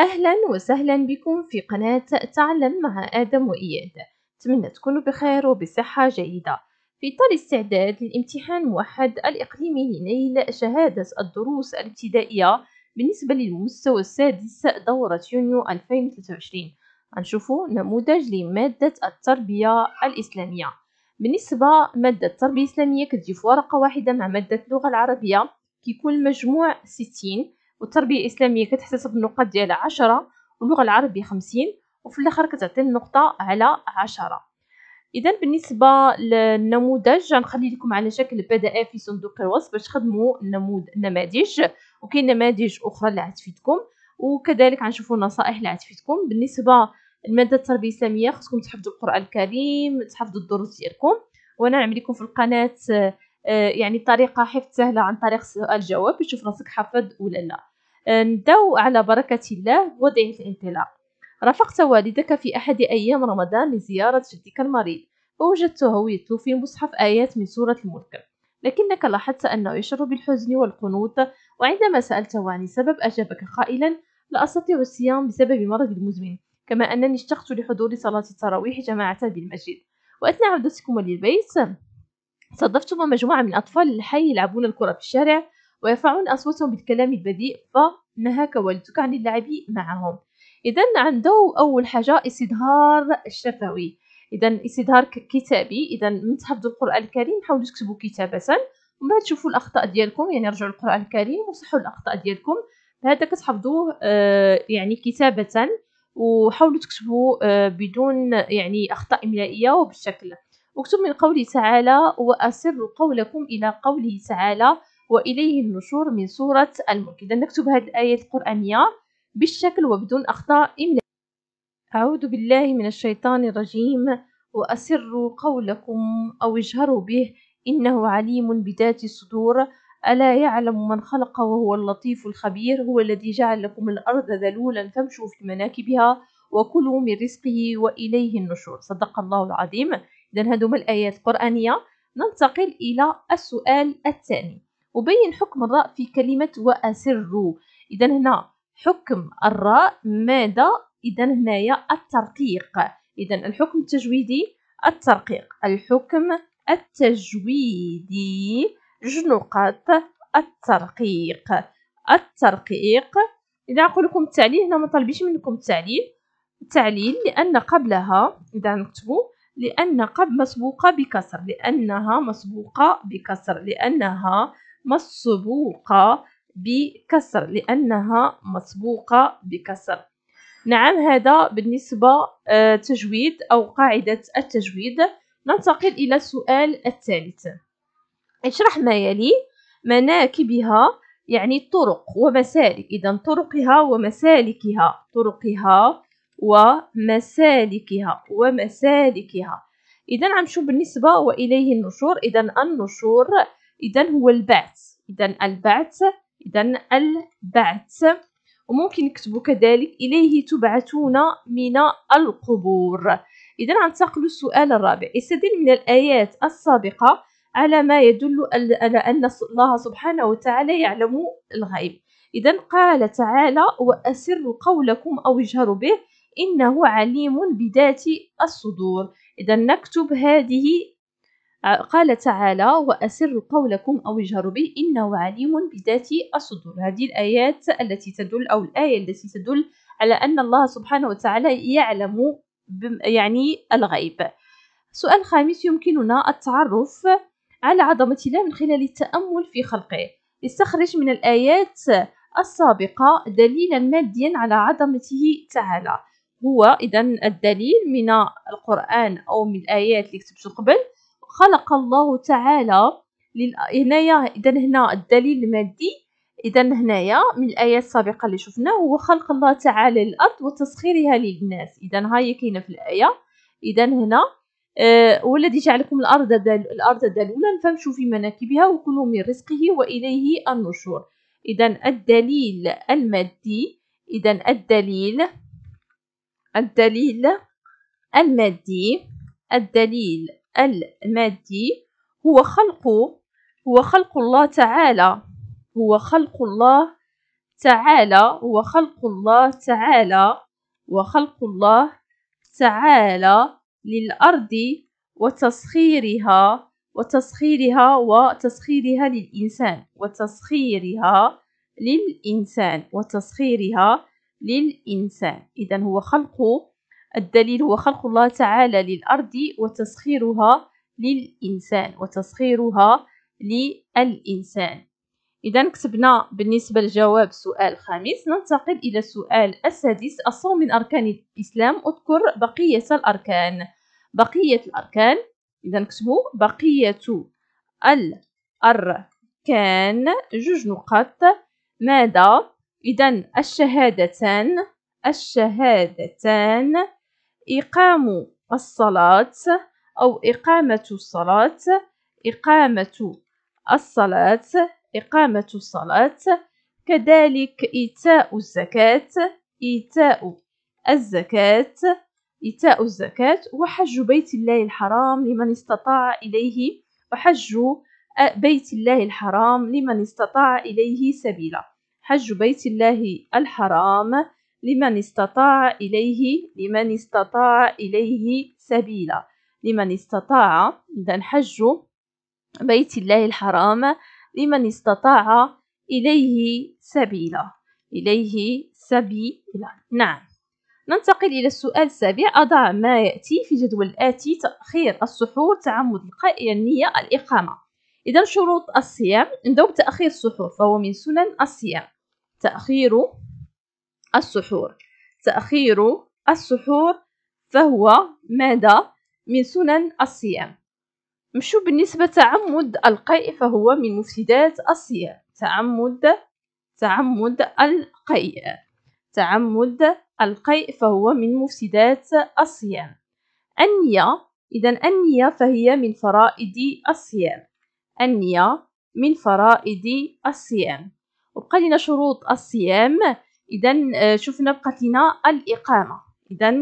أهلا وسهلا بكم في قناة تعلم مع آدم وإياد أتمنى تكونوا بخير وبصحة جيدة في إطار استعداد للامتحان موحد الإقليمي لنيل شهادة الدروس الابتدائية بالنسبة للمستوى السادس دورة يونيو 2023 نشوفوا نموذج لمادة التربية الإسلامية بالنسبة مادة التربية الإسلامية كتجي في ورقة واحدة مع مادة اللغة العربية كيكون المجموع 60 والتربية الإسلامية كتحتسب النقاط ديالها عشرة واللغة العربية خمسين وفي الآخر كتعطي النقطة على عشرة إذا بالنسبة للنموذج غنخلي لكم على شكل بي دي اف في صندوق الوصف باش تخدموا النماذج وكاين نماذج أخرى اللي غتفيدكم وكذلك غنشوفوا النصائح اللي غتفيدكم بالنسبة لمادة التربية الإسلامية خصكم تحفظوا القرآن الكريم تحفظوا الدروس ديالكم وأنا نعمل لكم في القناة آه، يعني طريقه حفظ سهله عن طريق سؤال جواب تشوف راسك حافظ ولا لا نداو على بركة الله بوضع الانطلاق رافقت والدك في أحد أيام رمضان لزيارة جدك المريض ووجدته يتلو في مصحف آيات من سورة الملك لكنك لاحظت أنه يشعر بالحزن والقنوط وعندما سألته عن السبب أجابك قائلا لا أستطيع الصيام بسبب مرض المزمن كما أنني اشتقت لحضور صلاة التراويح جماعة بالمسجد وأثناء عودتكم للبيت صادفتما مجموعة من الأطفال الحي يلعبون الكرة في الشارع ويرفعون أصواتهم بالكلام البذيء فنهاك والدك عن اللعب معهم إذا عنده أول حاجة استظهار شفوي إذا استظهار كتابي إذا من تحفظوا القرآن الكريم حاولوا تكتبوا كتابة ومن بعد تشوفوا الأخطاء ديالكم يعني رجعوا للقرآن الكريم وصحوا الأخطاء ديالكم هذا كتحفظوه آه، يعني كتابة وحاولوا تكتبوا آه، بدون يعني أخطاء إملائية وبالشكل وكتب من قوله تعالى واسر قولكم إلى قوله تعالى وإليه النشور من سورة الملك إذا نكتب هذه الآية القرآنية بالشكل وبدون أخطاء إملاء أعوذ بالله من الشيطان الرجيم وأسروا قولكم أو اجهروا به إنه عليم بذات الصدور ألا يعلم من خلق وهو اللطيف الخبير هو الذي جعل لكم الأرض ذلولا فامشوا في مناكبها وكلوا من رزقه وإليه النشور صدق الله العظيم إذا هذوما الآيات القرآنية ننتقل إلى السؤال الثاني وبين حكم الراء في كلمة وأسروا إذا هنا حكم الراء ماذا إذا هنايا الترقيق إذا الحكم التجويدي الترقيق الحكم التجويدي جنقط الترقيق الترقيق إذا أقول لكم التعليل هنا ما طلبيش منكم التعليل التعليل لأن قبلها إذا نكتبوا لأن قبل مسبوقة بكسر لأنها مسبوقة بكسر لأنها مسبوقة بكسر لأنها مسبوقة بكسر نعم هذا بالنسبة آه، تجويد أو قاعدة التجويد ننتقل إلى السؤال الثالث اشرح ما يلي مناكبها يعني الطرق ومسالك إذا طرقها ومسالكها طرقها ومسالكها ومسالكها إذا عم شو بالنسبة وإليه النشور إذا النشور إذا هو البعث إذا البعث إذا البعث وممكن نكتبوا كذلك إليه تبعثون من القبور إذا ننتقل السؤال الرابع استدل من الآيات السابقة على ما يدل على أن الله سبحانه وتعالى يعلم الغيب إذا قال تعالى وأسر قولكم أو اجهروا به إنه عليم بذات الصدور إذا نكتب هذه قال تعالى وأسر قولكم أو اجهروا به إنه عليم بذات الصدور هذه الآيات التي تدل أو الآية التي تدل على أن الله سبحانه وتعالى يعلم يعني الغيب سؤال خامس يمكننا التعرف على عظمة الله من خلال التأمل في خلقه استخرج من الآيات السابقة دليلا ماديا على عظمته تعالى هو إذا الدليل من القرآن أو من الآيات اللي كتبت قبل خلق الله تعالى هنايا اذا هنا الدليل المادي اذا هنايا من الايات السابقه اللي شفنا هو خلق الله تعالى الارض وتسخيرها للناس اذا ها هي كاينه في الايه اذا هنا أه والذي جعلكم الارض دل... الارض دلولا فامشوا في مناكبها وكلوا من رزقه واليه النشور اذا الدليل المادي اذا الدليل الدليل المادي الدليل المادي هو خلق هو خلق الله تعالى هو خلق الله تعالى هو خلق الله تعالى وخلق الله تعالى للأرض وتسخيرها وتسخيرها وتسخيرها للإنسان وتسخيرها للإنسان وتسخيرها للإنسان إذا هو خلق الدليل هو خلق الله تعالى للأرض وتسخيرها للإنسان وتسخيرها للإنسان إذا كتبنا بالنسبة لجواب سؤال خامس ننتقل إلى السؤال السادس الصوم من أركان الإسلام أذكر بقية الأركان بقية الأركان إذا نكتبوا بقية الأركان جوج نقاط ماذا إذا الشهادتان الشهادتان إقام الصلاة أو إقامة الصلاة إقامة الصلاة إقامة الصلاة كذلك إيتاء الزكاة إيتاء الزكاة إيتاء الزكاة وحج بيت الله الحرام لمن استطاع إليه وحج بيت الله الحرام لمن استطاع إليه سبيلا حج بيت الله الحرام لمن استطاع إليه لمن استطاع إليه سبيلا لمن استطاع إذا حج بيت الله الحرام لمن استطاع إليه سبيلا إليه سبيلا نعم ننتقل إلى السؤال السابع أضع ما يأتي في جدول الآتي تأخير السحور تعمد القاء النية الإقامة إذا شروط الصيام عندما تأخير السحور فهو من سنن الصيام تأخير السحور تأخير السحور فهو ماذا من سنن الصيام مشو بالنسبة تعمد القيء فهو من مفسدات الصيام تعمد تعمد القيء تعمد القيء فهو من مفسدات الصيام أنيا إذا أنيا فهي من فرائد الصيام أنيا من فرائد الصيام وبقى لنا شروط الصيام إذا آه، شفنا بقات لنا الإقامة إذا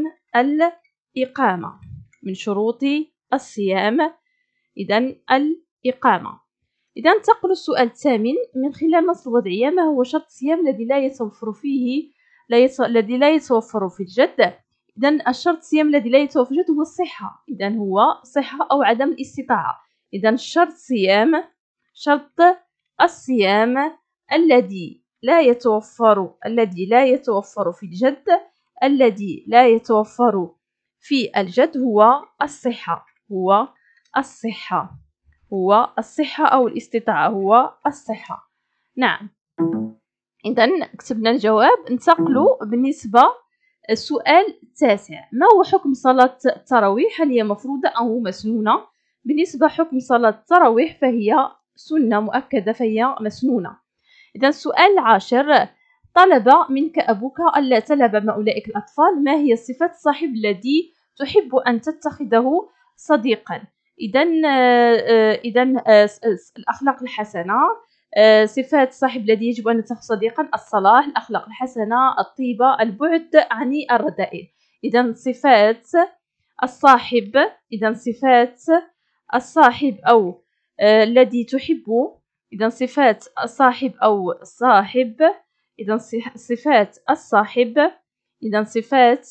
الإقامة من شروط الصيام إذا الإقامة إذا انتقل السؤال الثامن من خلال نص الوضعية ما هو شرط الصيام الذي لا يتوفر فيه لا يص... الذي لا يتوفر في الجد إذا الشرط الصيام الذي لا يتوفر في الجد هو الصحة إذا هو صحة أو عدم الاستطاعة إذا شرط الصيام شرط الصيام الذي لا يتوفر الذي لا يتوفر في الجد الذي لا يتوفر في الجد هو الصحة هو الصحة هو الصحة أو الاستطاعة هو الصحة نعم إذا كتبنا الجواب نتقلو بالنسبة السؤال التاسع ما هو حكم صلاة التراويح هل هي مفروضة أو مسنونة بالنسبة حكم صلاة التراويح فهي سنة مؤكدة فهي مسنونة إذا السؤال العاشر طلب منك أبوك ألا تلعب مع أولئك الأطفال ما هي صفة صاحب الذي تحب أن تتخذه صديقا إذا آه، إذا آه، الأخلاق الحسنة آه، صفات صاحب الذي يجب أن نتخذ صديقا الصلاح الأخلاق الحسنة الطيبة البعد عن الرذائل إذا صفات الصاحب إذا صفات الصاحب أو الذي تحب إذا صفات الصاحب أو صاحب إذا صفات الصاحب إذا صفات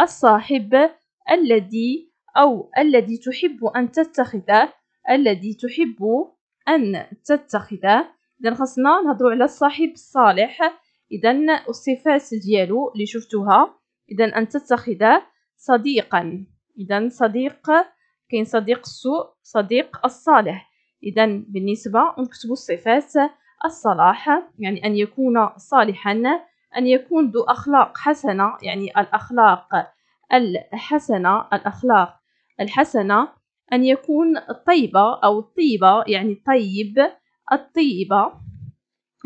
الصاحب الذي أو الذي تحب أن تتخذه الذي تحب أن تتخذه إذا خصنا نهضرو على الصاحب الصالح إذا الصفات ديالو اللي شفتوها إذا أن تتخذ صديقا إذا صديق كاين صديق السوء صديق الصالح إذا بالنسبة نكتب الصفات الصلاح يعني أن يكون صالحا أن يكون ذو أخلاق حسنة يعني الأخلاق الحسنة الأخلاق الحسنة أن يكون طيبة أو طيبة يعني طيب الطيبة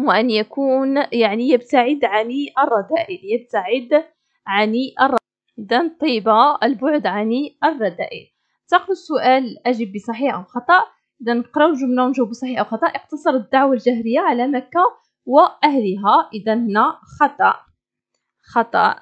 وأن يكون يعني يبتعد عن الرذائل يبتعد عن الرذائل إذا طيبة البعد عن الرذائل تقل السؤال أجب بصحيح أو خطأ إذا نقراو الجملة ونجاوبو صحيح أو خطأ اقتصر الدعوة الجهرية على مكة وأهلها إذا هنا خطأ خطأ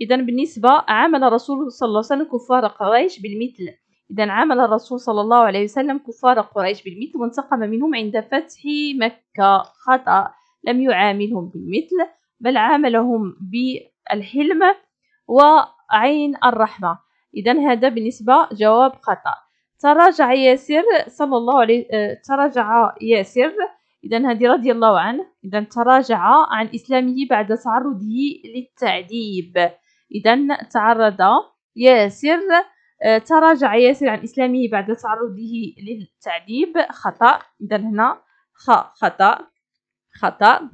إذا بالنسبة عمل الرسول صلى الله عليه وسلم كفار قريش بالمثل إذا عمل الرسول صلى الله عليه وسلم كفار قريش بالمثل وانتقم منهم عند فتح مكة خطأ لم يعاملهم بالمثل بل عاملهم بالحلم وعين الرحمة إذا هذا بالنسبة جواب خطأ تراجع ياسر صلى الله عليه آه، تراجع ياسر إذا هذه رضي الله عنه إذا تراجع عن إسلامه بعد تعرضه للتعذيب إذا تعرض ياسر آه، تراجع ياسر عن إسلامه بعد تعرضه للتعذيب خطأ إذا هنا خ خطأ خطأ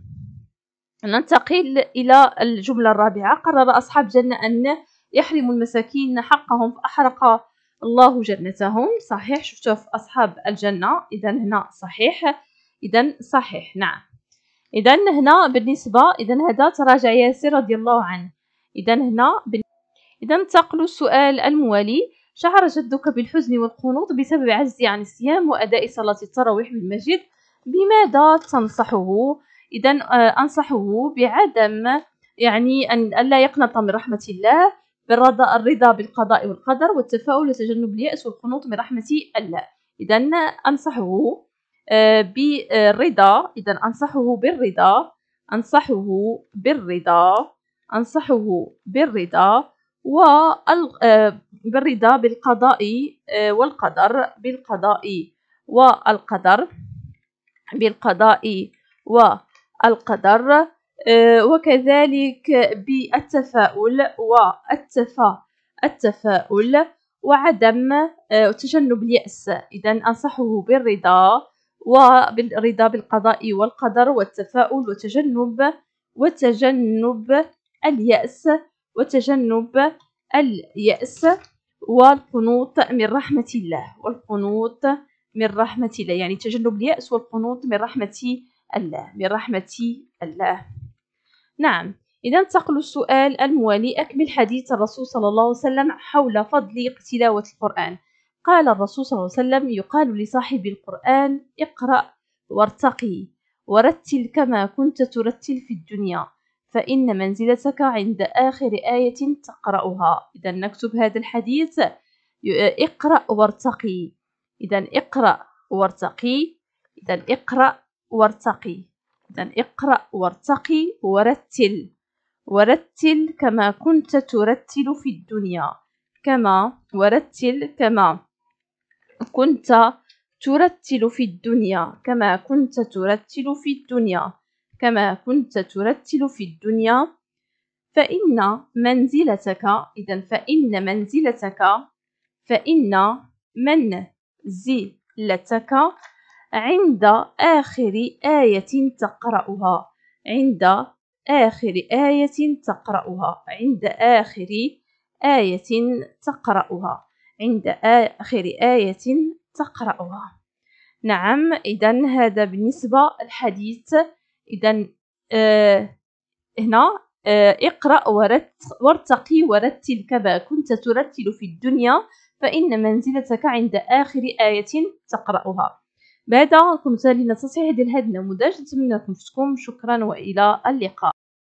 ننتقل إلى الجملة الرابعة قرر أصحاب جنة أن يحرم المساكين حقهم فأحرق الله جنتهم صحيح شفتوا في أصحاب الجنة إذا هنا صحيح إذا صحيح نعم إذا هنا بالنسبة إذا هذا تراجع ياسر رضي الله عنه إذا هنا إذا انتقلوا السؤال الموالي شعر جدك بالحزن والقنوط بسبب عجزي عن الصيام وأداء صلاة التراويح بالمسجد بماذا تنصحه إذا آه، أنصحه بعدم يعني أن لا يقنط من رحمة الله بالرضا الرضا بالقضاء والقدر والتفاؤل وتجنب اليأس والقنوط من رحمة الله إذا أنصحه آه، بالرضا إذا أنصحه بالرضا أنصحه بالرضا أنصحه بالرضا آه، بالرضا بالقضاء آه، والقدر بالقضاء والقدر بالقضاء والقدر آه، وكذلك بالتفاؤل والتفا التفاؤل وعدم آه، تجنب اليأس إذا أنصحه بالرضا وبالرضا بالقضاء والقدر والتفاؤل وتجنب وتجنب اليأس وتجنب اليأس والقنوط من رحمة الله والقنوط من رحمة الله يعني تجنب اليأس والقنوط من رحمة الله من رحمة الله نعم إذا انتقل السؤال الموالي أكمل حديث الرسول صلى الله عليه وسلم حول فضل تلاوة القرآن قال الرسول صلى الله عليه وسلم يقال لصاحب القرآن اقرأ وارتقي ورتل كما كنت ترتل في الدنيا فإن منزلتك عند آخر آية تقرأها إذا نكتب هذا الحديث اقرأ وارتقي إذا اقرأ وارتقي إذا اقرأ وارتقي إذا اقرأ وارتقي ورتل ورتل كما كنت ترتل في الدنيا كما ورتل كما كنت ترتل في الدنيا كما كنت ترتل في الدنيا كما كنت ترتل في الدنيا فإن منزلتك إذا فإن منزلتك فإن منزلتك عند آخر آية تقرأها عند آخر آية تقرأها عند آخر آية تقرأها عند آخر آية تقرأها نعم إذا هذا بالنسبة الحديث إذا آه هنا آه اقرأ وارتقي ورتل كما كنت ترتل في الدنيا فإن منزلتك عند آخر آية تقرأها بعد نكون سالينا تصحيح ديال هاد النموذج نتمنى لكم شكرا والى اللقاء